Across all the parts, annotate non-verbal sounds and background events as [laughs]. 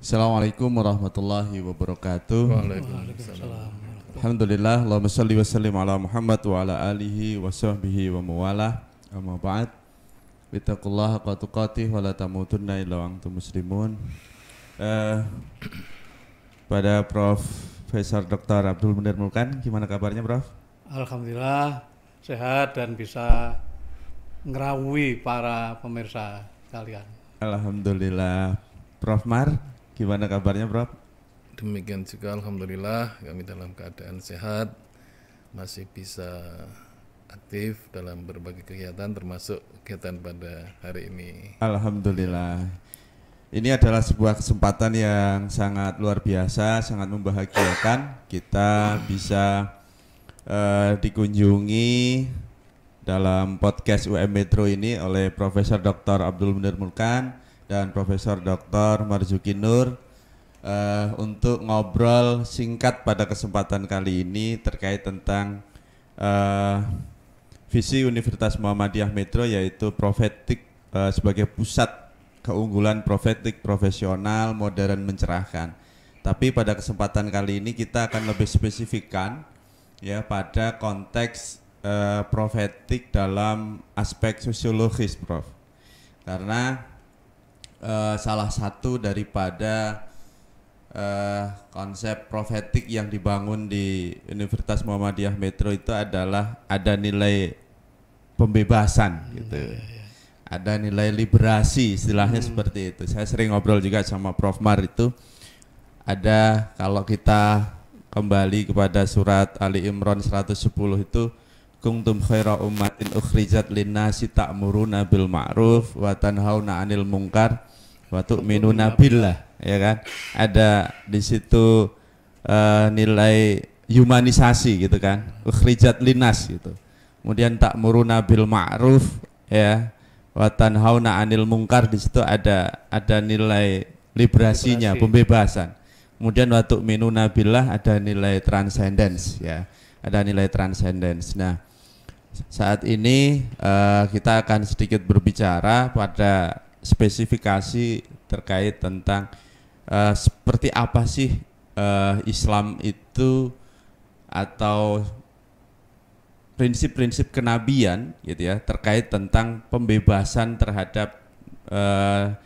Assalamualaikum warahmatullahi wabarakatuh. Waalaikumsalam. Alhamdulillah, Allahumma salli wa sallim ala Muhammad wa ala alihi wa sahbihi wa mawalah. Amma ba'd. Bittaqullaha tuqatih wa la tamutunna illa wa antum muslimun. Uh, pada Prof. Profesor Dr. Abdul Munir Mulkan, gimana kabarnya Prof? Alhamdulillah sehat dan bisa ngerawi para pemirsa kalian. Alhamdulillah. Prof Mar, Gimana kabarnya, Prof? Demikian juga alhamdulillah kami dalam keadaan sehat, masih bisa aktif dalam berbagai kegiatan termasuk kegiatan pada hari ini. Alhamdulillah. Ini adalah sebuah kesempatan yang sangat luar biasa, sangat membahagiakan. Kita bisa uh, dikunjungi dalam podcast UM Metro ini oleh Profesor Dr. Abdul Munir Mulkan dan Profesor Dr. Marzuki Nur uh, untuk ngobrol singkat pada kesempatan kali ini terkait tentang uh, visi Universitas Muhammadiyah Metro yaitu profetik uh, sebagai pusat keunggulan profetik profesional modern mencerahkan. Tapi pada kesempatan kali ini kita akan lebih spesifikkan ya pada konteks uh, profetik dalam aspek sosiologis, Prof. Karena Eh, salah satu daripada uh, konsep profetik yang dibangun di Universitas Muhammadiyah Metro itu adalah ada nilai pembebasan hmm, gitu. Iya, iya, iya. Ada nilai liberasi istilahnya hmm. seperti itu. Saya sering ngobrol juga sama Prof Mar itu ada kalau kita kembali kepada surat Ali Imran 110 itu kuntum khaira ummatin ukhrijat linnasi ta'muruna bil ma'ruf wa tanhauna 'anil munkar Waktu minu nabilah ya kan. Ada di situ uh, nilai humanisasi gitu kan. Ukhrijat linas gitu. Kemudian tak muruna bil ma'ruf ya. Watan hauna anil mungkar di situ ada ada nilai liberasinya, pembebasan. Kemudian waktu minu nabilah ada nilai transcendence ya. Ada nilai transcendence. Nah, saat ini uh, kita akan sedikit berbicara pada spesifikasi terkait tentang uh, seperti apa sih uh, Islam itu atau prinsip-prinsip kenabian gitu ya terkait tentang pembebasan terhadap uh,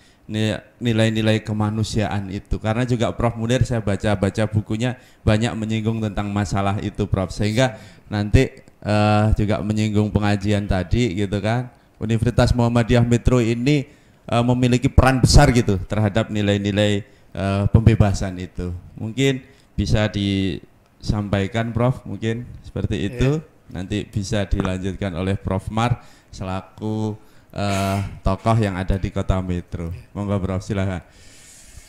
nilai-nilai kemanusiaan itu karena juga Prof Munir saya baca-baca bukunya banyak menyinggung tentang masalah itu Prof sehingga nanti uh, juga menyinggung pengajian tadi gitu kan Universitas Muhammadiyah Metro ini Eh, memiliki peran besar gitu terhadap nilai-nilai uh, pembebasan itu. Mungkin bisa disampaikan Prof, mungkin seperti iya. itu. Yeah. Nanti bisa dilanjutkan oleh Prof Mar selaku uh, tokoh yang ada di Kota Metro. Monggo Prof, silakan.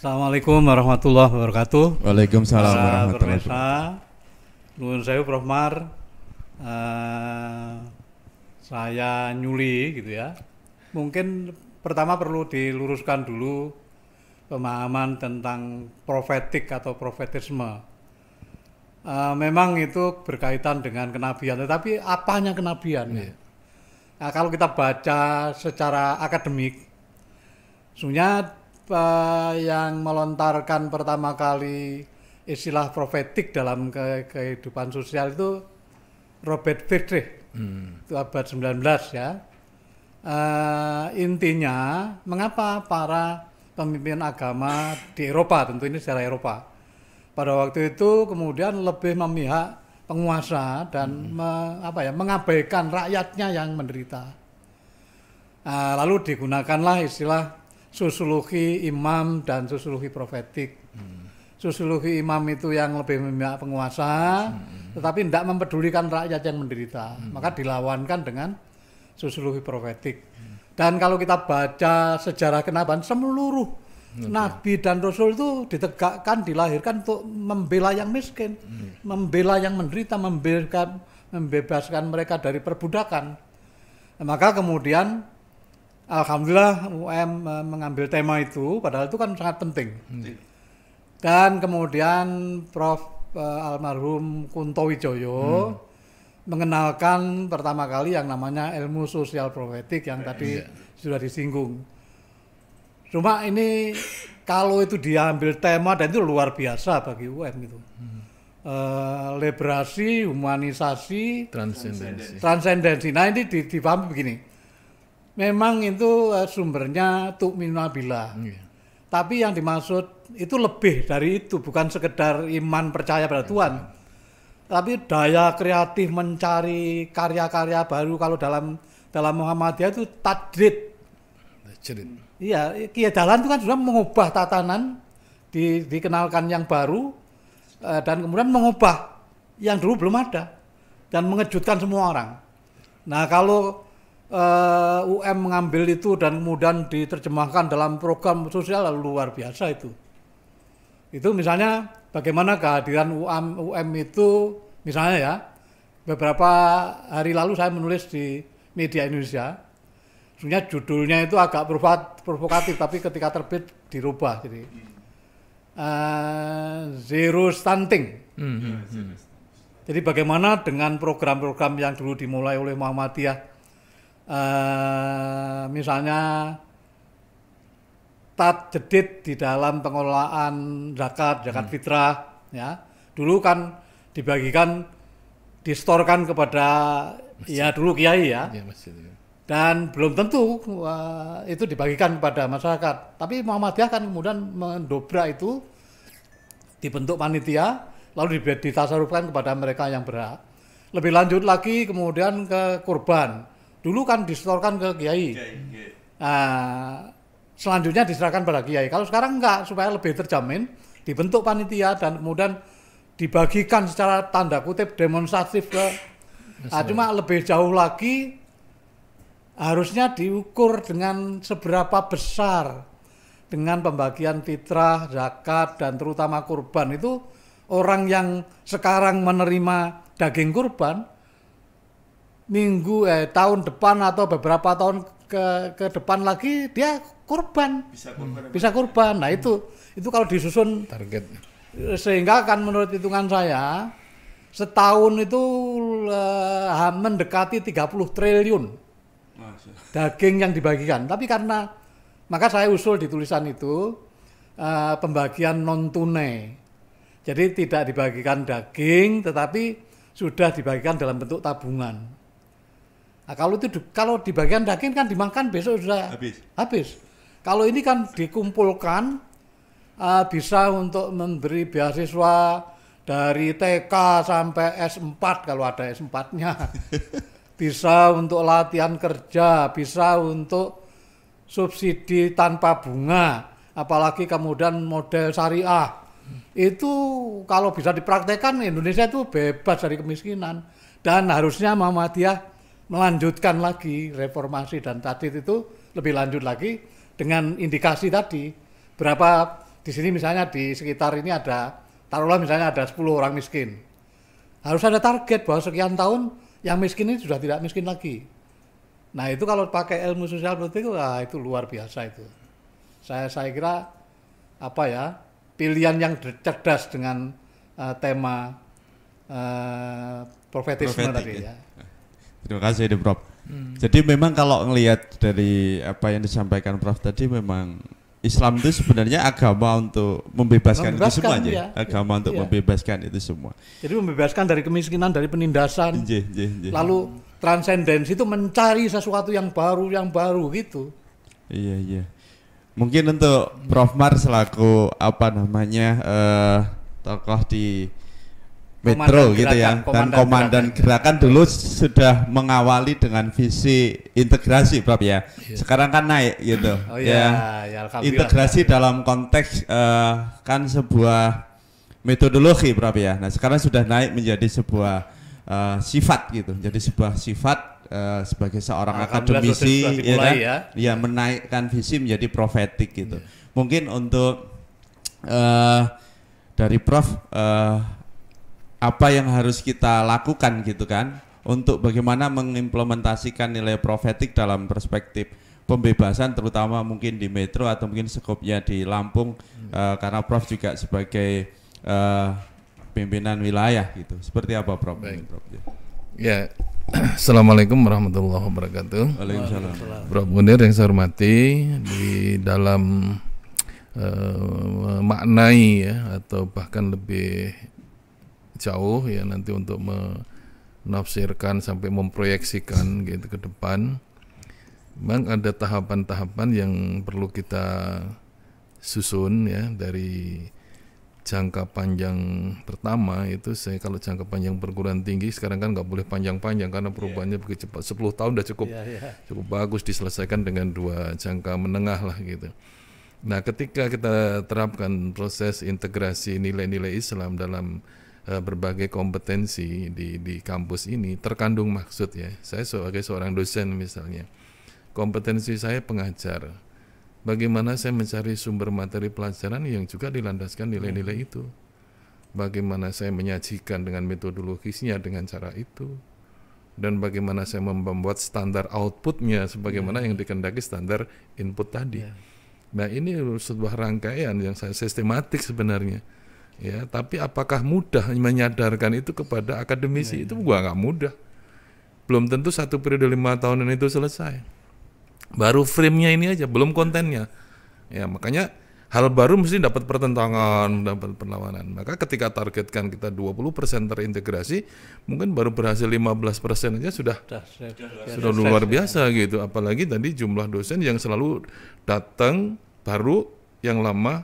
Assalamualaikum warahmatullahi wabarakatuh. Waalaikumsalam warahmatullahi wabarakatuh. Nuhun saya Prof Mar. Uh, saya nyuli gitu ya. Mungkin pertama perlu diluruskan dulu pemahaman tentang profetik atau profetisme. Uh, memang itu berkaitan dengan kenabian, tetapi apanya kenabian? Yeah. Nah, kalau kita baca secara akademik, sebenarnya uh, yang melontarkan pertama kali istilah profetik dalam ke kehidupan sosial itu Robert Friedrich, hmm. itu abad 19 ya uh, intinya mengapa para pemimpin agama di Eropa tentu ini secara Eropa pada waktu itu kemudian lebih memihak penguasa dan hmm. me, apa ya mengabaikan rakyatnya yang menderita uh, lalu digunakanlah istilah sosiologi imam dan sosiologi profetik hmm. sosiologi imam itu yang lebih memihak penguasa hmm. tetapi tidak mempedulikan rakyat yang menderita hmm. maka dilawankan dengan sosiologi Profetik. Dan kalau kita baca sejarah kenabian seluruh Nabi dan Rasul itu ditegakkan, dilahirkan untuk membela yang miskin, hmm. membela yang menderita, membebaskan, membebaskan mereka dari perbudakan. maka kemudian, alhamdulillah UM mengambil tema itu, padahal itu kan sangat penting. Iya. Dan kemudian Prof. E, almarhum Kunto Wijoyo hmm mengenalkan pertama kali yang namanya ilmu sosial profetik yang eh, tadi iya. sudah disinggung. Cuma ini kalau itu diambil tema dan itu luar biasa bagi UM itu Hmm. Uh, eh, liberasi, humanisasi, transendensi. Transendensi. Nah ini di dipahami begini. Memang itu uh, sumbernya tuh bila. Hmm, iya. Tapi yang dimaksud itu lebih dari itu, bukan sekedar iman percaya pada iya, Tuhan. Iya tapi daya kreatif mencari karya-karya baru kalau dalam dalam Muhammadiyah itu tajrid. Tadrid. Iya, Kiai Dalan itu kan sudah mengubah tatanan di, dikenalkan yang baru eh, dan kemudian mengubah yang dulu belum ada dan mengejutkan semua orang. Nah, kalau eh, UM mengambil itu dan kemudian diterjemahkan dalam program sosial luar biasa itu. Itu misalnya bagaimana kehadiran UM, UM itu misalnya ya, beberapa hari lalu saya menulis di media Indonesia, sebenarnya judulnya itu agak provokatif, tapi ketika terbit dirubah. Jadi uh, zero stunting. Mm -hmm. Iya, jadi bagaimana dengan program-program yang dulu dimulai oleh Muhammadiyah, uh, misalnya ketat jedit di dalam pengelolaan zakat, zakat hmm. fitrah ya. Dulu kan dibagikan distorkan kepada ya, masjid. ya dulu kiai ya. ya, masjid, ya. Dan belum tentu uh, itu dibagikan kepada masyarakat. Tapi Muhammadiyah kan kemudian mendobrak itu dibentuk panitia lalu ditasarufkan kepada mereka yang berhak. Lebih lanjut lagi kemudian ke kurban. Dulu kan distorkan ke kiai. Okay, okay. Nah, selanjutnya diserahkan pada kiai. Kalau sekarang enggak, supaya lebih terjamin, dibentuk panitia dan kemudian dibagikan secara tanda kutip demonstratif ke. Nah, cuma lebih jauh lagi harusnya diukur dengan seberapa besar dengan pembagian fitrah, zakat dan terutama kurban itu orang yang sekarang menerima daging kurban minggu eh tahun depan atau beberapa tahun ke ke depan lagi dia korban bisa korban, hmm. bisa korban. nah hmm. itu itu kalau disusun target sehingga kan menurut hitungan saya setahun itu uh, mendekati 30 triliun Masa. daging yang dibagikan tapi karena maka saya usul di tulisan itu uh, pembagian non tunai jadi tidak dibagikan daging tetapi sudah dibagikan dalam bentuk tabungan Nah, kalau itu di, bagian daging kan dimakan besok sudah habis. Habis. Kalau ini kan dikumpulkan uh, bisa untuk memberi beasiswa dari TK sampai S4 kalau ada S4-nya. [laughs] bisa untuk latihan kerja, bisa untuk subsidi tanpa bunga, apalagi kemudian model syariah. Itu kalau bisa dipraktekkan Indonesia itu bebas dari kemiskinan dan harusnya Muhammadiyah melanjutkan lagi reformasi dan tadit itu lebih lanjut lagi dengan indikasi tadi berapa di sini misalnya di sekitar ini ada taruhlah misalnya ada 10 orang miskin harus ada target bahwa sekian tahun yang miskin ini sudah tidak miskin lagi nah itu kalau pakai ilmu sosial politik wah itu luar biasa itu saya saya kira apa ya pilihan yang cerdas dengan uh, tema uh, profetisme tadi ya. ya Terima kasih ini Prof. Hmm. Jadi memang kalau ngelihat dari apa yang disampaikan Prof tadi memang Islam itu sebenarnya agama untuk membebaskan, membebaskan itu semua Ya. Agama ya, untuk ya. membebaskan itu semua. Jadi membebaskan dari kemiskinan, dari penindasan. Lalu transendensi itu mencari sesuatu yang baru, yang baru gitu. Iya, iya. Mungkin untuk Prof Mar selaku apa namanya eh uh, tokoh di Metro gitu ya. gerakan, ya komandan dan komandan gerakan. gerakan dulu sudah mengawali dengan visi integrasi Prof ya iya. sekarang kan naik gitu oh, iya, ya, ya. ya integrasi ya. dalam konteks uh, kan sebuah metodologi Prof ya nah sekarang sudah naik menjadi sebuah uh, sifat gitu jadi sebuah sifat uh, sebagai seorang akademisi ya, kan? ya ya menaikkan visi menjadi profetik gitu ya. mungkin untuk uh, dari Prof uh, apa yang harus kita lakukan gitu kan untuk bagaimana mengimplementasikan nilai profetik dalam perspektif pembebasan terutama mungkin di metro atau mungkin skopnya di Lampung hmm. uh, karena Prof juga sebagai uh, pimpinan wilayah gitu seperti apa Prof? Baik. Prof ya. ya [clears throat] Assalamualaikum warahmatullahi wabarakatuh. Waalaikumsalam. Prof Munir yang saya hormati di dalam uh, eh, maknai ya atau bahkan lebih jauh ya nanti untuk menafsirkan sampai memproyeksikan gitu ke depan memang ada tahapan-tahapan yang perlu kita susun ya dari jangka panjang pertama itu saya kalau jangka panjang perguruan tinggi sekarang kan nggak boleh panjang-panjang karena iya. perubahannya yeah. begitu cepat 10 tahun udah cukup yeah, yeah. cukup bagus diselesaikan dengan dua jangka menengah lah gitu. Nah, ketika kita terapkan proses integrasi nilai-nilai Islam dalam Eh, berbagai kompetensi di di kampus ini terkandung maksud ya. Saya sebagai seorang dosen misalnya, kompetensi saya pengajar. Bagaimana saya mencari sumber materi pelajaran yang juga dilandaskan nilai-nilai itu. Bagaimana saya menyajikan dengan metodologisnya dengan cara itu. Dan bagaimana saya membuat standar outputnya sebagaimana ya. yang dikendaki standar input tadi. Ya. Nah ini sebuah rangkaian yang saya sistematik sebenarnya ya tapi apakah mudah menyadarkan itu kepada akademisi ya, ya. itu gua nggak mudah belum tentu satu periode lima tahunan itu selesai baru framenya ini aja belum kontennya ya makanya hal baru mesti dapat pertentangan dapat perlawanan maka ketika targetkan kita 20% terintegrasi mungkin baru berhasil 15% aja sudah sudah, sudah luar biasa ya. gitu apalagi tadi jumlah dosen yang selalu datang baru yang lama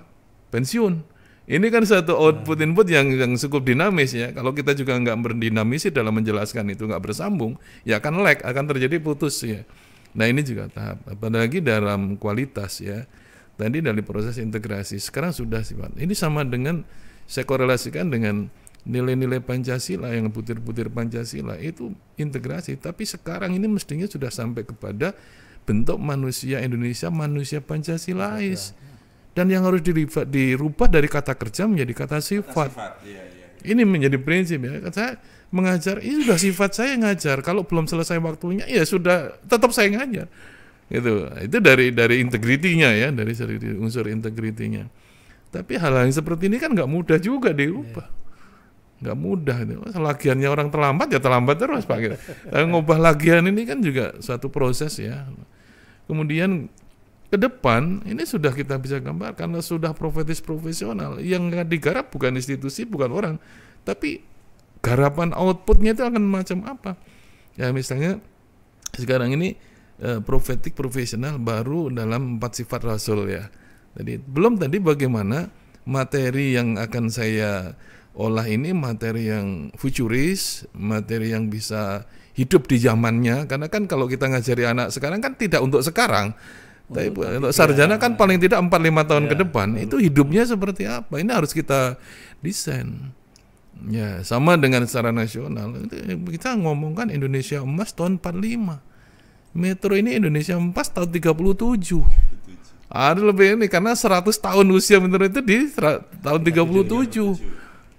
pensiun ini kan satu output input yang yang cukup dinamis ya. Kalau kita juga nggak berdinamisi dalam menjelaskan itu nggak bersambung, ya akan lag, akan terjadi putus ya. Nah ini juga tahap, apalagi dalam kualitas ya. Tadi dari proses integrasi, sekarang sudah sih pak. Ini sama dengan saya korelasikan dengan nilai-nilai Pancasila yang butir-butir Pancasila itu integrasi. Tapi sekarang ini mestinya sudah sampai kepada bentuk manusia Indonesia, manusia Pancasilais. Pancasila dan yang harus dirubah, dirubah dari kata kerja menjadi kata sifat. sifat iya, iya. Ini menjadi prinsip ya. Saya mengajar ini sudah sifat saya ngajar. Kalau belum selesai waktunya ya sudah tetap saya ngajar. Gitu. Itu dari dari integritinya ya, dari unsur integritinya. Tapi hal-hal yang seperti ini kan nggak mudah juga diubah. Iya nggak mudah lagiannya orang terlambat ya terlambat terus pak gitu. ngubah lagian ini kan juga suatu proses ya kemudian ke depan ini sudah kita bisa gambar karena sudah profetis profesional yang digarap bukan institusi bukan orang tapi garapan outputnya itu akan macam apa ya misalnya sekarang ini eh, profetik profesional baru dalam empat sifat rasul ya jadi belum tadi bagaimana materi yang akan saya olah ini materi yang futuris materi yang bisa hidup di zamannya karena kan kalau kita ngajari anak sekarang kan tidak untuk sekarang tapi untuk ya. sarjana kan paling tidak 4-5 tahun ya. ke iya. depan hmm. itu hidupnya seperti apa? Ini harus kita desain. Ya, sama dengan secara nasional. Kita ngomongkan Indonesia emas tahun 45. Metro ini Indonesia emas tahun 37. Ada lebih ini karena 100 tahun usia Metro itu di tahun 37.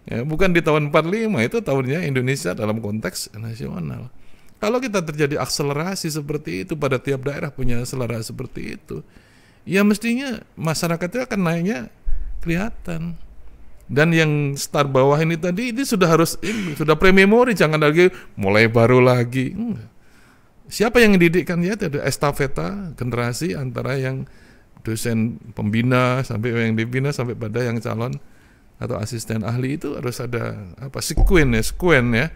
Ya, bukan di tahun 45 itu tahunnya Indonesia dalam konteks nasional. Kalau kita terjadi akselerasi seperti itu pada tiap daerah punya selera seperti itu, ya mestinya masyarakat itu akan naiknya kelihatan. Dan yang star bawah ini tadi ini sudah harus ini, sudah prememori jangan lagi mulai baru lagi. Siapa yang didikkan ya ada estafeta generasi antara yang dosen pembina sampai yang dibina sampai pada yang calon atau asisten ahli itu harus ada apa sequen ya sequence ya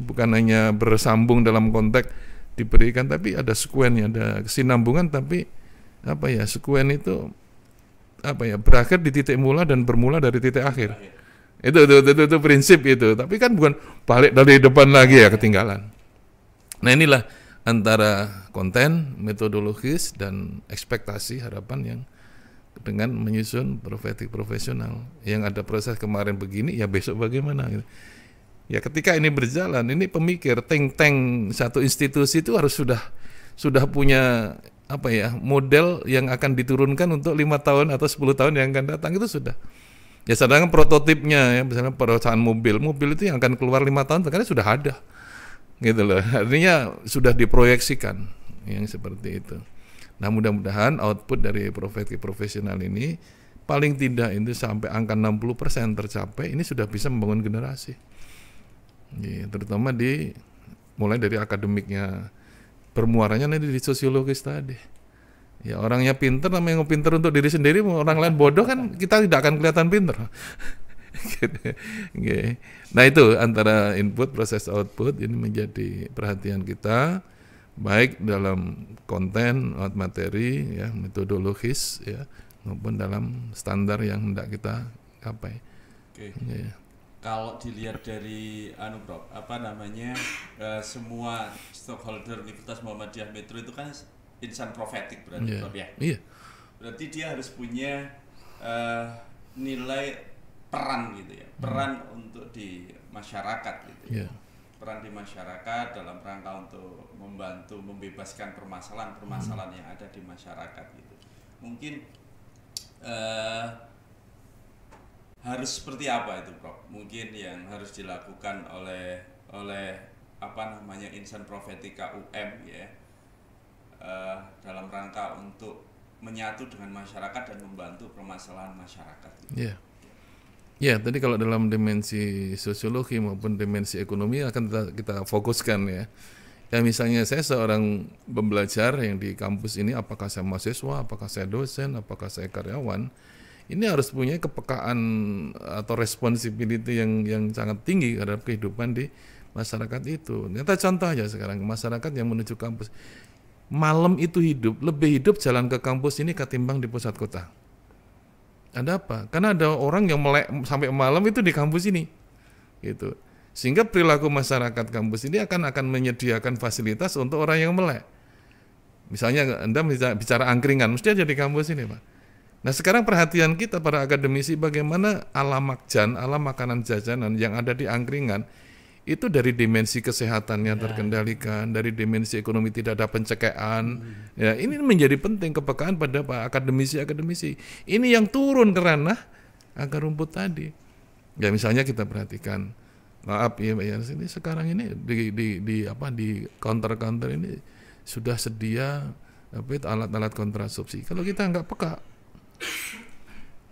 bukan hanya bersambung dalam konteks diberikan tapi ada sequence ya ada kesinambungan tapi apa ya sequen itu apa ya berakhir di titik mula dan bermula dari titik akhir itu itu, itu, itu, itu prinsip itu tapi kan bukan balik dari depan lagi ya ketinggalan nah inilah antara konten metodologis dan ekspektasi harapan yang dengan menyusun profetik profesional yang ada proses kemarin begini ya besok bagaimana ya ketika ini berjalan ini pemikir teng teng satu institusi itu harus sudah sudah punya apa ya model yang akan diturunkan untuk lima tahun atau 10 tahun yang akan datang itu sudah ya sedangkan prototipnya ya misalnya perusahaan mobil mobil itu yang akan keluar lima tahun terkadang sudah ada gitu loh artinya sudah diproyeksikan yang seperti itu Nah mudah-mudahan output dari profesi profesional ini paling tidak itu sampai angka 60% tercapai ini sudah bisa membangun generasi. Ya, terutama di mulai dari akademiknya bermuaranya nanti di sosiologis tadi. Ya orangnya pinter, namanya yang pinter untuk diri sendiri, orang lain bodoh kan kita tidak akan kelihatan pinter. [laughs] nah itu antara input proses output ini menjadi perhatian kita baik dalam konten materi ya metodologis ya maupun dalam standar yang hendak kita capai. Oke. Okay. Iya. Yeah. Kalau dilihat dari anu Bro, apa namanya uh, semua stakeholder Universitas Muhammadiyah Metro itu kan insan profetik berarti yeah. bro, ya. Iya. Yeah. Berarti dia harus punya uh, nilai peran gitu ya, peran hmm. untuk di masyarakat gitu. Yeah. Iya peran di masyarakat dalam rangka untuk membantu membebaskan permasalahan-permasalahan yang ada di masyarakat gitu. Mungkin eh, harus seperti apa itu, Prof? Mungkin yang harus dilakukan oleh oleh apa namanya insan profetika UM ya eh, dalam rangka untuk menyatu dengan masyarakat dan membantu permasalahan masyarakat. Gitu. Yeah. Ya, tadi kalau dalam dimensi sosiologi maupun dimensi ekonomi akan kita, fokuskan ya. Ya misalnya saya seorang pembelajar yang di kampus ini apakah saya mahasiswa, apakah saya dosen, apakah saya karyawan, ini harus punya kepekaan eh, atau responsibility yang yang sangat tinggi terhadap kehidupan di masyarakat itu. Nyata contoh aja sekarang masyarakat yang menuju kampus. Malam itu hidup, lebih hidup jalan ke kampus ini ketimbang di pusat kota ada apa? Karena ada orang yang melek sampai malam itu di kampus ini. Gitu. Sehingga perilaku masyarakat kampus ini akan akan menyediakan fasilitas untuk orang yang melek. Misalnya Anda bicara angkringan, mesti aja di kampus ini, Pak. Nah sekarang perhatian kita para akademisi bagaimana alam makjan, ala makanan jajanan yang ada di angkringan itu dari dimensi kesehatannya ya. terkendalikan, dari dimensi ekonomi tidak ada pencekaan. Hmm. Ya, ini menjadi penting kepekaan pada Pak akademisi-akademisi. Ini yang turun ke ranah agar rumput tadi. Ya misalnya kita perhatikan, maaf ya Mbak Yanis, ini sekarang ini di, di, di apa di counter-counter ini sudah sedia apa itu alat-alat kontrasepsi. Kalau kita nggak peka,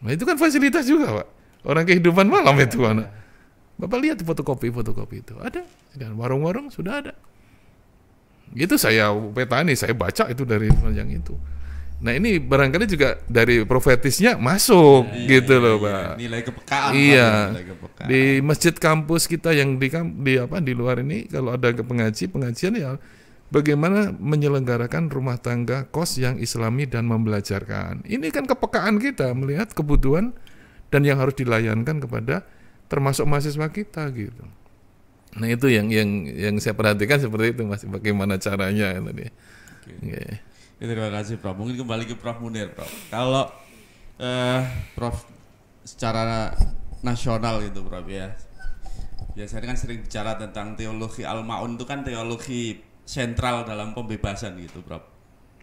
nah itu kan fasilitas juga, Pak. Orang kehidupan malam ya, itu, anak. Iya. Bapak lihat fotokopi-fotokopi itu. Ada. Dan warung-warung sudah ada. Itu saya petani, saya baca itu dari panjang itu. Nah ini barangkali juga dari profetisnya masuk ya, gitu iya, loh, Pak. Iya. nilai kepekaan. Iya. nilai kepekaan. Di masjid kampus kita yang di di apa di luar ini kalau ada pengaji pengajian ya bagaimana menyelenggarakan rumah tangga kos yang islami dan membelajarkan. Ini kan kepekaan kita melihat kebutuhan dan yang harus dilayankan kepada termasuk mahasiswa kita gitu. Nah itu yang yang yang saya perhatikan seperti itu masih bagaimana caranya kan, tadi. Oke. Ya, terima kasih Prof. Mungkin kembali ke Prof Munir Prof. Kalau eh, Prof secara nasional gitu Prof ya, biasanya kan sering bicara tentang teologi al-maun itu kan teologi sentral dalam pembebasan gitu Prof.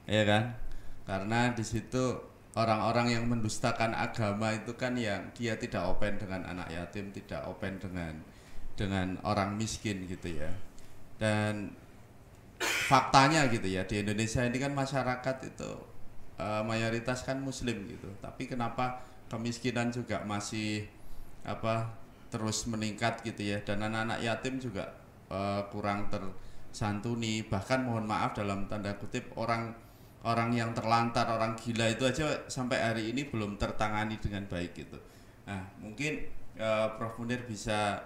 Ya kan? Karena di situ orang-orang yang mendustakan agama itu kan yang dia tidak open dengan anak yatim, tidak open dengan dengan orang miskin gitu ya. Dan faktanya gitu ya di Indonesia ini kan masyarakat itu uh, mayoritas kan muslim gitu. Tapi kenapa kemiskinan juga masih apa terus meningkat gitu ya dan anak-anak yatim juga uh, kurang tersantuni bahkan mohon maaf dalam tanda kutip orang orang yang terlantar, orang gila itu aja sampai hari ini belum tertangani dengan baik gitu. Nah, mungkin uh, Prof Munir bisa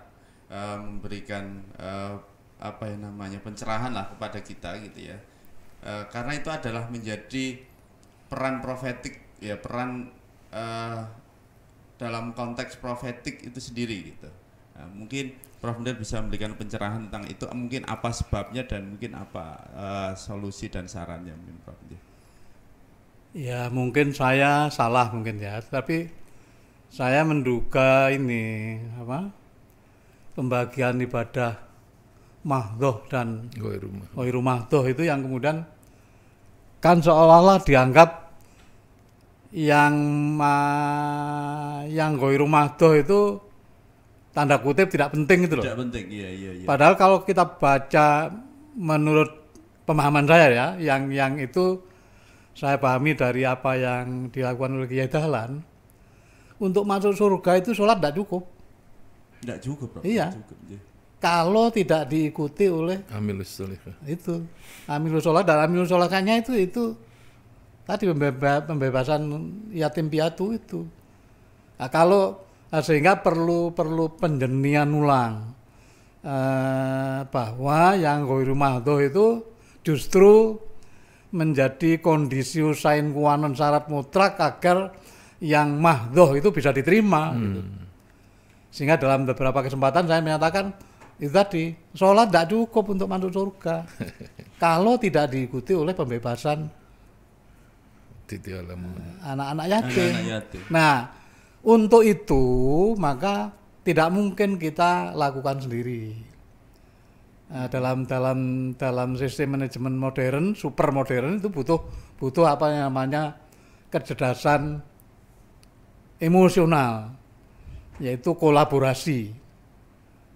uh, memberikan uh, apa yang namanya pencerahan lah kepada kita gitu ya. Uh, karena itu adalah menjadi peran profetik ya peran uh, dalam konteks profetik itu sendiri gitu. Nah, mungkin Prof Munir bisa memberikan pencerahan tentang itu mungkin apa sebabnya dan mungkin apa uh, solusi dan sarannya mungkin Prof Munir. Ya mungkin saya salah mungkin ya, tapi saya menduga ini apa pembagian ibadah mahdoh dan goiru mahdoh itu yang kemudian kan seolah-olah dianggap yang uh, yang goiru mahdoh itu tanda kutip tidak penting itu loh. Tidak penting, iya iya. iya. Padahal kalau kita baca menurut pemahaman saya ya, yang yang itu saya pahami dari apa yang dilakukan oleh Kiai Dahlan, untuk masuk surga itu sholat tidak cukup. Tidak cukup, Pak. Iya. Cukup, ya. Kalau tidak diikuti oleh amilus solihah. Itu. Amilus sholat dan amilus sholahkannya itu itu tadi pembeba, pembebasan yatim piatu itu. Nah, kalau nah, sehingga perlu perlu penjernian ulang eh, bahwa yang goiru mahdoh itu justru menjadi kondisi usain kuanon syarat mutlak agar yang mahdoh itu bisa diterima. Hmm. Gitu. Sehingga dalam beberapa kesempatan saya menyatakan itu tadi sholat tidak cukup untuk masuk surga [laughs] kalau tidak diikuti oleh pembebasan anak-anak yatim. -anak yatim. Nah untuk itu maka tidak mungkin kita lakukan sendiri. Eh, dalam dalam dalam sistem manajemen modern, super modern itu butuh butuh apa yang namanya kecerdasan emosional, yaitu kolaborasi.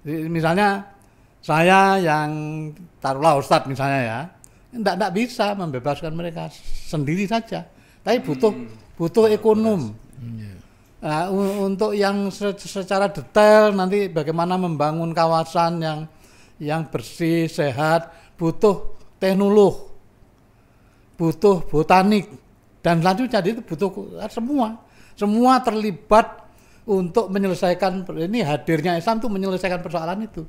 Jadi misalnya saya yang taruhlah Ustadz misalnya ya, tidak tidak bisa membebaskan mereka sendiri saja, tapi butuh hmm. butuh ekonom. Nah, untuk yang secara detail nanti bagaimana membangun kawasan yang yang bersih, sehat, butuh teknolog, butuh botanik, dan selanjutnya itu butuh semua. Semua terlibat untuk menyelesaikan, ini hadirnya Islam itu menyelesaikan persoalan itu.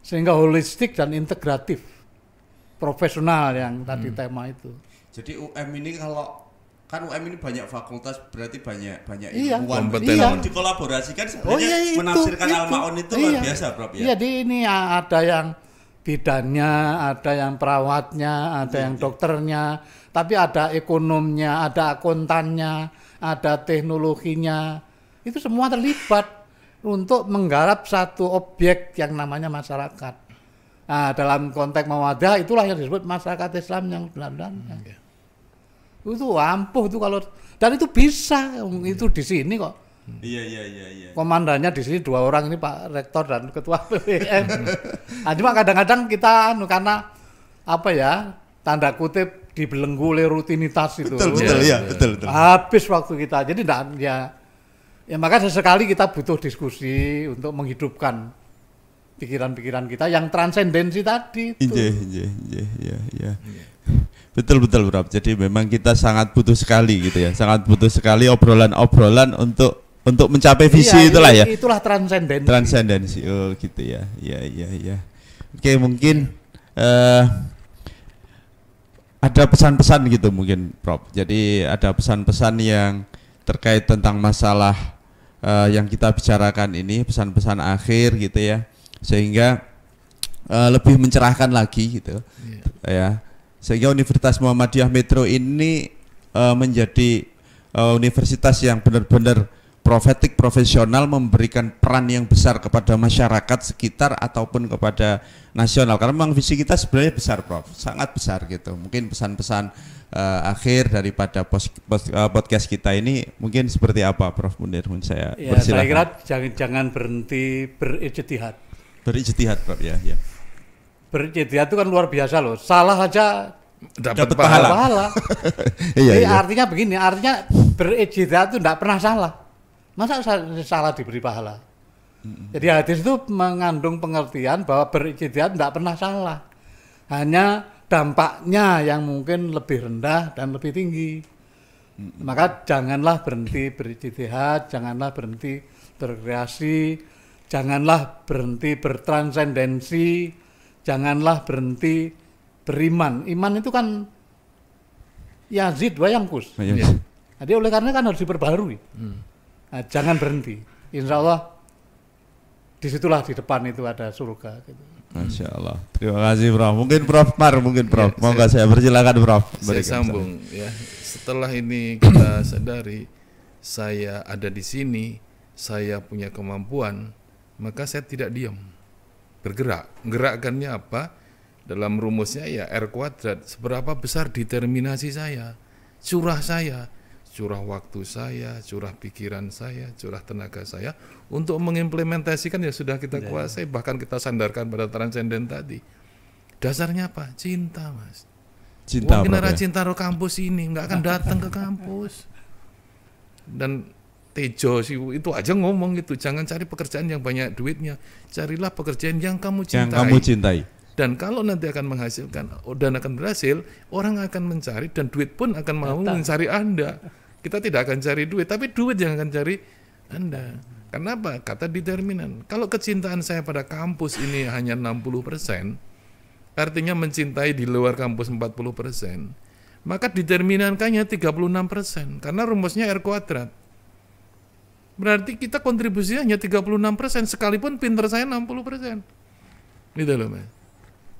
Sehingga holistik dan integratif, profesional yang tadi hmm. tema itu. Jadi UM ini kalau kan UM ini banyak fakultas berarti banyak banyak iya, ilmuwan kompeten. Iya. dikolaborasikan sebenarnya oh, iya, itu, menafsirkan itu, iya, Almaun itu iya. luar biasa Prof ya. Iya, di ini ada yang bidannya, ada yang perawatnya, ada iya, yang iya. dokternya, tapi ada ekonomnya, ada akuntannya, ada teknologinya. Itu semua terlibat untuk menggarap satu objek yang namanya masyarakat. Nah, dalam konteks Mawadah itulah yang disebut masyarakat Islam yang benar Hmm, iya. Itu ampuh tuh kalau dan itu bisa itu di sini kok. Iya iya iya iya. Komandannya di sini dua orang ini Pak Rektor dan Ketua PPM. nah, cuma kadang-kadang kita anu karena apa ya tanda kutip dibelenggu oleh rutinitas itu. Betul betul ya, ya betul betul. Habis waktu kita. Jadi dan ya ya maka sesekali kita butuh diskusi untuk menghidupkan pikiran-pikiran kita yang transendensi tadi itu. Iya, iya, iya, iya, iya. Betul betul bro. Jadi memang kita sangat butuh sekali gitu ya. Sangat butuh sekali obrolan-obrolan untuk untuk mencapai iya, visi iya, itulah iya, ya. Itulah transendensi. Transendensi. Oh, gitu ya. Iya, iya, iya. Oke, mungkin eh uh, ada pesan-pesan gitu mungkin Prof. Jadi ada pesan-pesan yang terkait tentang masalah uh, yang kita bicarakan ini, pesan-pesan akhir gitu ya sehingga uh, lebih mencerahkan lagi gitu yeah. ya sehingga Universitas Muhammadiyah Metro ini uh, menjadi uh, universitas yang benar-benar profetik profesional memberikan peran yang besar kepada masyarakat sekitar ataupun kepada nasional karena memang visi kita sebenarnya besar prof sangat besar gitu mungkin pesan-pesan uh, akhir daripada post, post, uh, podcast kita ini mungkin seperti apa prof Munir saya ya, saya kira jangan jangan berhenti berijtihad Berijtihad pak ya, ya. Berijtihad itu kan luar biasa loh. Salah saja dapat pahala. pahala. [laughs] iya, Jadi iya. artinya begini, artinya berijtihad itu tidak pernah salah. Masa salah diberi pahala? Jadi hadis itu mengandung pengertian bahwa berijtihad tidak pernah salah. Hanya dampaknya yang mungkin lebih rendah dan lebih tinggi. Maka janganlah berhenti berijtihad, janganlah berhenti berkreasi, janganlah berhenti bertransendensi, janganlah berhenti beriman. Iman itu kan yazid wayangkus. Iya. Jadi oleh karena kan harus diperbarui. Hmm. Nah, jangan berhenti. Insya Allah disitulah di depan itu ada surga. Gitu. Masya Allah. Terima kasih Prof. Mungkin Prof Mar, mungkin Prof. Ya, Mau saya, saya Prof. Berikan saya sambung ya. Setelah ini kita sadari saya ada di sini, saya punya kemampuan, maka saya tidak diam. Bergerak. Gerakannya apa? Dalam rumusnya ya R kuadrat. Seberapa besar determinasi saya, curah saya, curah waktu saya, curah pikiran saya, curah tenaga saya untuk mengimplementasikan ya sudah kita ya, ya. kuasai bahkan kita sandarkan pada transenden tadi. Dasarnya apa? Cinta, Mas. Cinta. Wah, cinta roh kampus ini nggak akan datang ke kampus. Dan Tejo sih itu aja ngomong gitu jangan cari pekerjaan yang banyak duitnya carilah pekerjaan yang kamu cintai yang kamu cintai dan kalau nanti akan menghasilkan oh, dan akan berhasil orang akan mencari dan duit pun akan mau mencari anda kita tidak akan cari duit tapi duit yang akan cari anda kenapa kata determinan kalau kecintaan saya pada kampus ini hanya 60% artinya mencintai di luar kampus 40% maka determinankannya 36% karena rumusnya R kuadrat Berarti kita kontribusinya hanya 36% sekalipun pinter saya 60%. Gitu loh, Mas.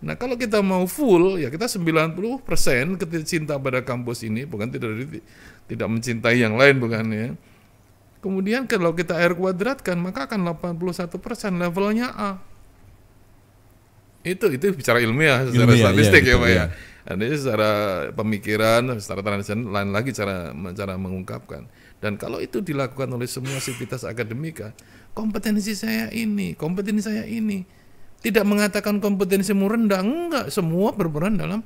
Nah, kalau kita mau full ya kita 90% ketika cinta pada kampus ini bukan tidak tidak mencintai yang lain bukan ya. Kemudian kalau kita air kuadratkan maka akan 81% levelnya A. Itu itu bicara ilmiah secara ilmiah, iya, statistik iya, ya, Pak ya. Iya. Dan ini secara pemikiran, secara tradisional lain lagi cara cara mengungkapkan. Dan kalau itu dilakukan oleh semua sivitas akademika, kompetensi saya ini, kompetensi saya ini. Tidak mengatakan kompetensimu rendah, enggak, semua berperan dalam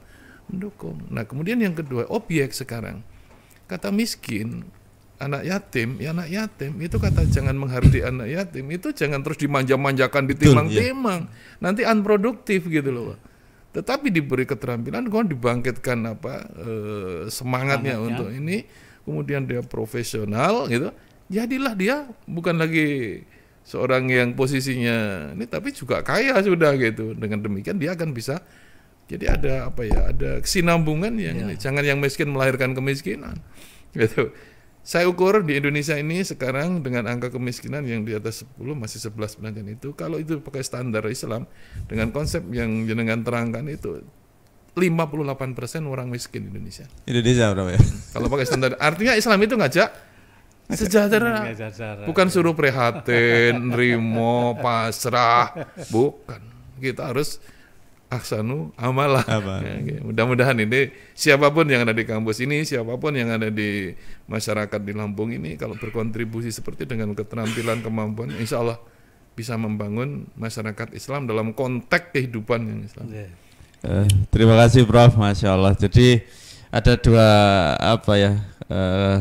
mendukung. Nah, kemudian yang kedua, objek sekarang. Kata miskin, anak yatim, ya anak yatim itu kata jangan menghargai anak yatim itu jangan terus dimanja-manjakan, iya. ditimang-timang. Nanti unproduktif gitu loh tetapi diberi keterampilan kemudian dibangkitkan apa e, semangatnya, semangatnya untuk ini kemudian dia profesional gitu jadilah dia bukan lagi seorang yang posisinya ini tapi juga kaya sudah gitu dengan demikian dia akan bisa jadi ada apa ya ada kesinambungan yang ya. ini jangan yang miskin melahirkan kemiskinan gitu saya ukur di Indonesia ini sekarang dengan angka kemiskinan yang di atas 10 masih 11 bulan itu kalau itu pakai standar Islam dengan konsep yang jenengan terangkan itu 58% orang miskin Indonesia. Indonesia berapa ya? [laughs] Kalau pakai standar artinya Islam itu ngajak sejahtera. Bukan suruh prihatin, rimo, pasrah, [laughs] bukan. Kita harus ahsanu amalah. [laughs] Ya, Mudah-mudahan ini siapapun yang ada di kampus ini, siapapun yang ada di masyarakat di Lampung ini, kalau berkontribusi seperti dengan keterampilan kemampuan, insya Allah bisa membangun masyarakat Islam dalam konteks kehidupan yang Islam. Yeah. Iya. Uh, terima kasih Prof, masya Allah. Jadi ada dua apa ya? Uh,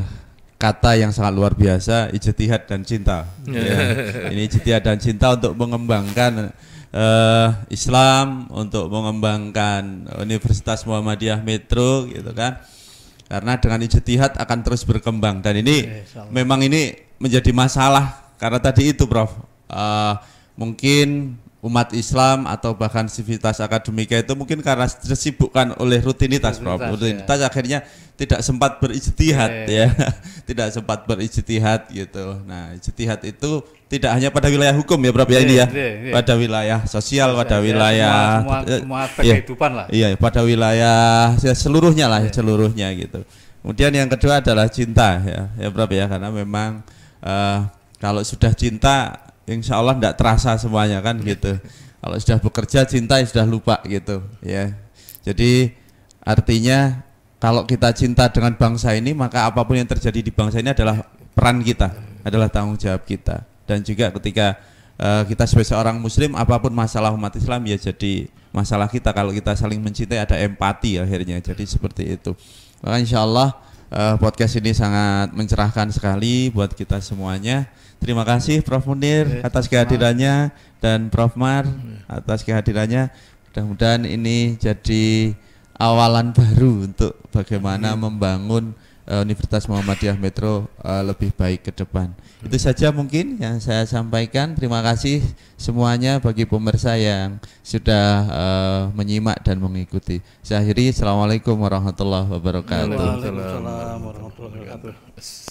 kata yang sangat luar biasa ijtihad dan cinta [laughs] ya. ini ijtihad dan cinta untuk mengembangkan uh, Islam untuk mengembangkan Universitas Muhammadiyah Metro gitu kan karena dengan ijtihad akan terus berkembang dan ini ya, memang ini menjadi masalah karena tadi itu Prof uh, mungkin umat Islam atau bahkan sivitas akademika itu mungkin karena tersibukkan oleh rutinitas, rutinitas Prof. Rutinitas ya. akhirnya tidak sempat berijtihad ya. [laughs] tidak sempat berijtihad gitu. Nah, ijtihad itu tidak hanya pada wilayah hukum ya Prof ya iya, ini ya. Iya, iya. Pada wilayah sosial, pada wilayah semua, eh, semua, semua iya, kehidupan lah. Iya, pada wilayah ya, seluruhnya lah, seluruhnya gitu. Kemudian yang kedua adalah cinta ya. Ya Prof ya karena memang uh, kalau sudah cinta insya Allah tidak terasa semuanya kan gitu kalau sudah bekerja cinta ya sudah lupa gitu ya jadi artinya kalau kita cinta dengan bangsa ini maka apapun yang terjadi di bangsa ini adalah peran kita adalah tanggung jawab kita dan juga ketika uh, kita sebagai seorang muslim apapun masalah umat Islam ya jadi masalah kita kalau kita saling mencintai ada empati akhirnya jadi seperti itu maka insya Allah uh, podcast ini sangat mencerahkan sekali buat kita semuanya. Terima kasih Prof Munir atas kehadirannya dan Prof Mar atas kehadirannya. Mudah-mudahan ini jadi awalan baru untuk bagaimana membangun Eh, Universitas Muhammadiyah Metro uh, lebih baik ke depan. Itu saja mungkin yang saya sampaikan. Terima kasih semuanya bagi pemirsa yang sudah uh, menyimak dan mengikuti. Saya akhiri. Assalamualaikum warahmatullahi wabarakatuh. Waalaikumsalam warahmatullahi wabarakatuh.